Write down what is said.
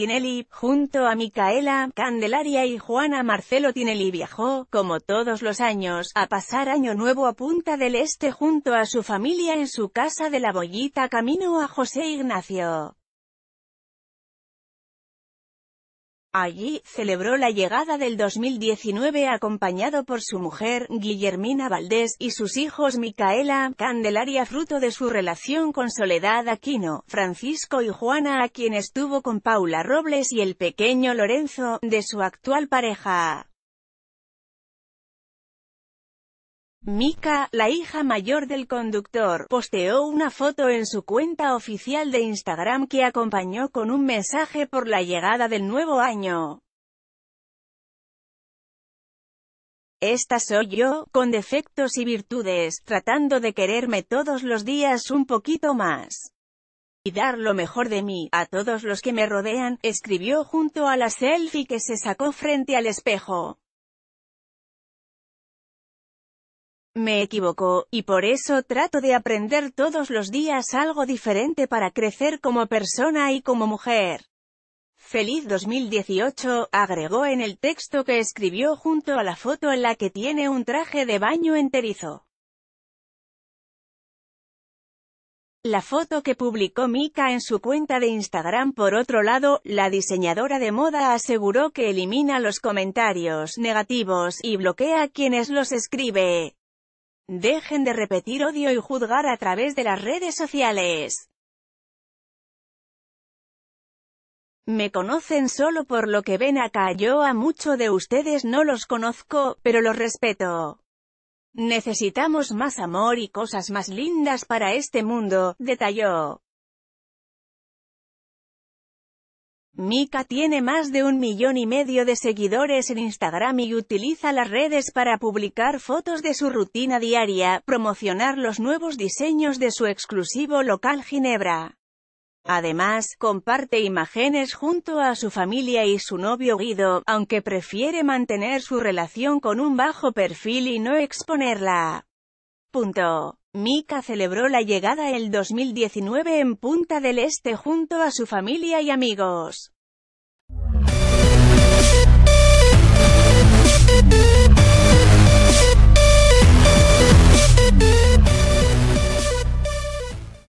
Tinelli, junto a Micaela, Candelaria y Juana Marcelo Tinelli viajó, como todos los años, a pasar Año Nuevo a Punta del Este junto a su familia en su casa de la Bollita camino a José Ignacio. Allí, celebró la llegada del 2019 acompañado por su mujer, Guillermina Valdés, y sus hijos Micaela, Candelaria fruto de su relación con Soledad Aquino, Francisco y Juana a quien estuvo con Paula Robles y el pequeño Lorenzo, de su actual pareja. Mika, la hija mayor del conductor, posteó una foto en su cuenta oficial de Instagram que acompañó con un mensaje por la llegada del nuevo año. Esta soy yo, con defectos y virtudes, tratando de quererme todos los días un poquito más. Y dar lo mejor de mí, a todos los que me rodean, escribió junto a la selfie que se sacó frente al espejo. Me equivoco, y por eso trato de aprender todos los días algo diferente para crecer como persona y como mujer. Feliz 2018, agregó en el texto que escribió junto a la foto en la que tiene un traje de baño enterizo. La foto que publicó Mika en su cuenta de Instagram por otro lado, la diseñadora de moda aseguró que elimina los comentarios negativos y bloquea a quienes los escribe. Dejen de repetir odio y juzgar a través de las redes sociales. Me conocen solo por lo que ven acá. Yo a muchos de ustedes no los conozco, pero los respeto. Necesitamos más amor y cosas más lindas para este mundo, detalló. Mika tiene más de un millón y medio de seguidores en Instagram y utiliza las redes para publicar fotos de su rutina diaria, promocionar los nuevos diseños de su exclusivo local Ginebra. Además, comparte imágenes junto a su familia y su novio Guido, aunque prefiere mantener su relación con un bajo perfil y no exponerla. Punto. Mika celebró la llegada el 2019 en Punta del Este junto a su familia y amigos.